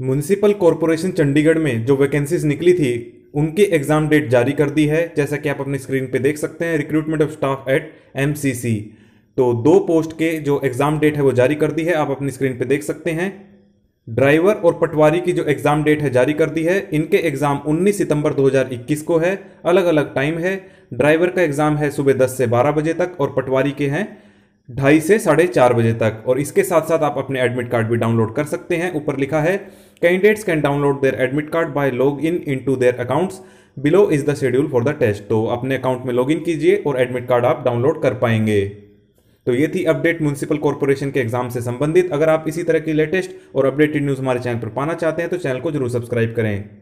municipal corporation Chandigarh में जो vacancies निकली थी उनकी एग्जाम डेट जारी कर दी है जैसा कि आप अपने स्क्रीन पे देख सकते हैं recruitment of staff at M तो दो पोस्ट के जो एग्जाम डेट है वो जारी कर दी है आप अपनी स्क्रीन पे देख सकते हैं ड्राइवर और पटवारी की जो एग्ज़ाम डेट है जारी कर दी है इनके एग्ज़ाम 19 सितंबर 2021 को है अलग अलग टाइम है ड्राइवर का एग्ज़ाम है सुबह 10 से 12 बजे तक और पटवारी के हैं ढाई से साढ़े चार बजे तक और इसके साथ साथ आप अपने एडमिट कार्ड भी डाउनलोड कर सकते हैं ऊपर लिखा है candidates can download their admit card by log in into their accounts below is the schedule for the test तो अपने अकाउंट में इन कीजिए और एडमिट कार्ड आप डाउनलोड कर पाएंगे तो ये थी अपडेट म्यूनसिपल कॉरपोरेशन के एग्जाम से संबंधित अगर आप इसी तरह की लेटेस्ट और अपडेटेड न्यूज़ हमारे चैनल पर पाना चाहते हैं तो चैनल को जरूर सब्सक्राइब करें